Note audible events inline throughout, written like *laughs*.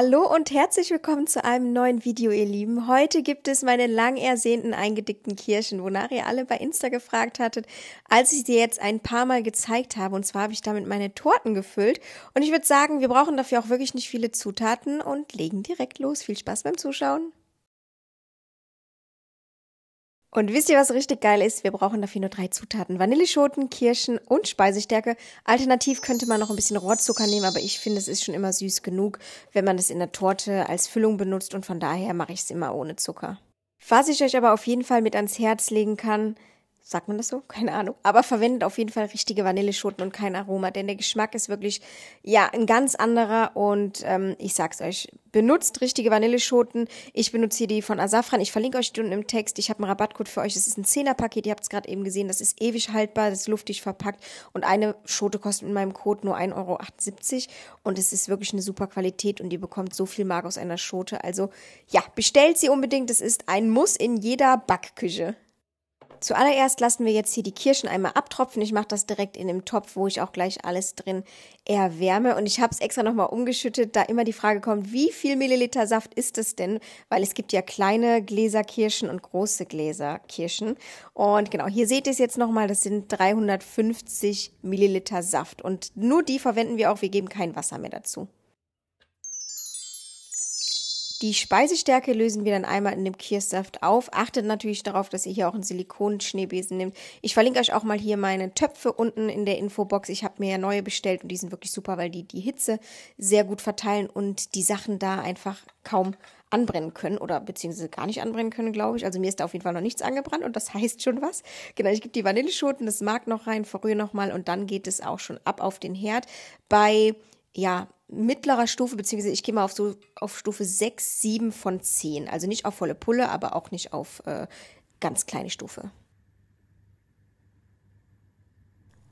Hallo und herzlich willkommen zu einem neuen Video, ihr Lieben. Heute gibt es meine lang ersehnten eingedickten Kirschen, wonach ihr alle bei Insta gefragt hattet, als ich sie jetzt ein paar Mal gezeigt habe. Und zwar habe ich damit meine Torten gefüllt. Und ich würde sagen, wir brauchen dafür auch wirklich nicht viele Zutaten und legen direkt los. Viel Spaß beim Zuschauen. Und wisst ihr, was richtig geil ist? Wir brauchen dafür nur drei Zutaten. Vanilleschoten, Kirschen und Speisestärke. Alternativ könnte man noch ein bisschen Rohrzucker nehmen, aber ich finde, es ist schon immer süß genug, wenn man es in der Torte als Füllung benutzt und von daher mache ich es immer ohne Zucker. Was ich euch aber auf jeden Fall mit ans Herz legen kann, Sagt man das so? *laughs* Keine Ahnung. Aber verwendet auf jeden Fall richtige Vanilleschoten und kein Aroma, denn der Geschmack ist wirklich, ja, ein ganz anderer. Und ähm, ich sag's euch, benutzt richtige Vanilleschoten. Ich benutze hier die von Asafran. Ich verlinke euch die unten im Text. Ich habe einen Rabattcode für euch. Das ist ein Zehnerpaket. Ihr habt es gerade eben gesehen. Das ist ewig haltbar, das ist luftig verpackt. Und eine Schote kostet mit meinem Code nur 1,78 Euro. Und es ist wirklich eine super Qualität und ihr bekommt so viel Mark aus einer Schote. Also ja, bestellt sie unbedingt. Das ist ein Muss in jeder Backküche zuallererst lassen wir jetzt hier die Kirschen einmal abtropfen. Ich mache das direkt in dem Topf, wo ich auch gleich alles drin erwärme. Und ich habe es extra nochmal umgeschüttet, da immer die Frage kommt, wie viel Milliliter Saft ist es denn? Weil es gibt ja kleine Gläserkirschen und große Gläserkirschen. Und genau, hier seht ihr es jetzt nochmal, das sind 350 Milliliter Saft. Und nur die verwenden wir auch, wir geben kein Wasser mehr dazu. Die Speisestärke lösen wir dann einmal in dem Kirschsaft auf. Achtet natürlich darauf, dass ihr hier auch einen Silikonschneebesen nehmt. Ich verlinke euch auch mal hier meine Töpfe unten in der Infobox. Ich habe mir ja neue bestellt und die sind wirklich super, weil die die Hitze sehr gut verteilen und die Sachen da einfach kaum anbrennen können oder beziehungsweise gar nicht anbrennen können, glaube ich. Also mir ist da auf jeden Fall noch nichts angebrannt und das *laughs* heißt schon was. Genau, ich gebe die Vanilleschoten, das Mark noch rein, verrühre nochmal und dann geht es auch schon ab auf den Herd. Bei, ja, mittlerer Stufe, beziehungsweise ich gehe mal auf, so, auf Stufe 6, 7 von 10. Also nicht auf volle Pulle, aber auch nicht auf äh, ganz kleine Stufe.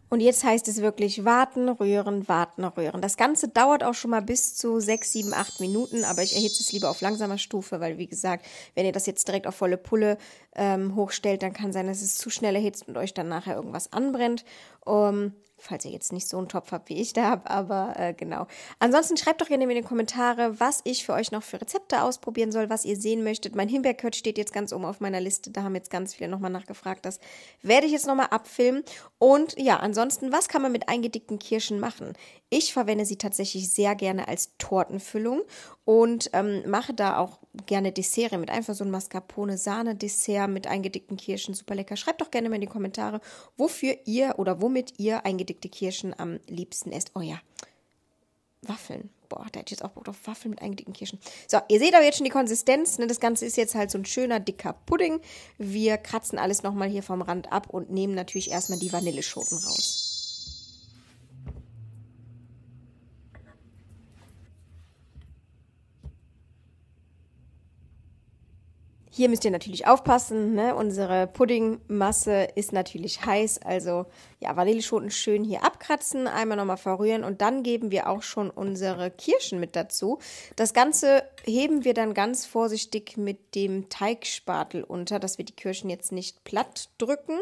Und jetzt heißt es wirklich warten, rühren, warten, rühren. Das Ganze dauert auch schon mal bis zu 6, 7, 8 Minuten, aber ich erhitze es lieber auf langsamer Stufe, weil wie gesagt, wenn ihr das jetzt direkt auf volle Pulle ähm, hochstellt, dann kann sein, dass es zu schnell erhitzt und euch dann nachher irgendwas anbrennt. Um, ähm, falls ihr jetzt nicht so einen Topf habt, wie ich da habe, aber äh, genau. Ansonsten schreibt doch gerne in die Kommentare, was ich für euch noch für Rezepte ausprobieren soll, was ihr sehen möchtet. Mein Himbeerkött steht jetzt ganz oben auf meiner Liste, da haben jetzt ganz viele nochmal nachgefragt, das werde ich jetzt nochmal abfilmen. Und ja, ansonsten, was kann man mit eingedickten Kirschen machen? Ich verwende sie tatsächlich sehr gerne als Tortenfüllung und ähm, mache da auch gerne Dessert mit. Einfach so ein Mascarpone-Sahne-Dessert mit eingedickten Kirschen, super lecker. Schreibt doch gerne mal in die Kommentare, wofür ihr oder womit ihr eingedeckte eingelegte Kirschen am liebsten esst. Oh ja, Waffeln. Boah, da hätte ich jetzt auch Bock auf Waffeln mit eingelegten Kirschen. So, ihr seht aber jetzt schon die Konsistenz. Ne? Das Ganze ist jetzt halt so ein schöner, dicker Pudding. Wir kratzen alles nochmal hier vom Rand ab und nehmen natürlich erstmal die Vanilleschoten raus. Hier müsst ihr natürlich aufpassen. Ne? Unsere Puddingmasse ist natürlich heiß. Also ja, Vanilleschoten schön hier abkratzen, einmal nochmal verrühren und dann geben wir auch schon unsere Kirschen mit dazu. Das Ganze heben wir dann ganz vorsichtig mit dem Teigspatel unter, dass wir die Kirschen jetzt nicht platt drücken.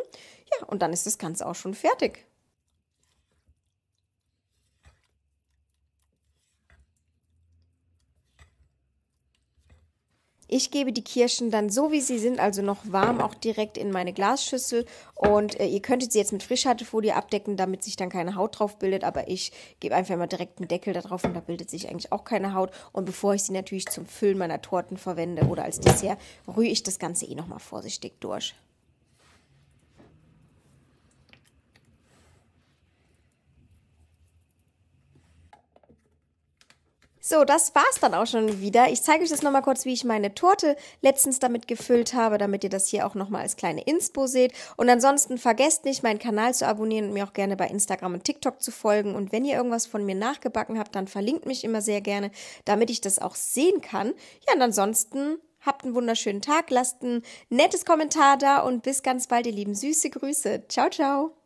Ja, und dann ist das Ganze auch schon fertig. Ich gebe die Kirschen dann so, wie sie sind, also noch warm, auch direkt in meine Glasschüssel. Und äh, ihr könntet sie jetzt mit Frischhaltefolie abdecken, damit sich dann keine Haut drauf bildet. Aber ich gebe einfach mal direkt einen Deckel da drauf und da bildet sich eigentlich auch keine Haut. Und bevor ich sie natürlich zum Füllen meiner Torten verwende oder als Dessert, rühre ich das Ganze eh nochmal vorsichtig durch. So, das war's dann auch schon wieder. Ich zeige euch das nochmal kurz, wie ich meine Torte letztens damit gefüllt habe, damit ihr das hier auch nochmal als kleine Inspo seht. Und ansonsten vergesst nicht, meinen Kanal zu abonnieren und mir auch gerne bei Instagram und TikTok zu folgen. Und wenn ihr irgendwas von mir nachgebacken habt, dann verlinkt mich immer sehr gerne, damit ich das auch sehen kann. Ja, und ansonsten habt einen wunderschönen Tag, lasst ein nettes Kommentar da und bis ganz bald, ihr lieben süße Grüße. Ciao, ciao.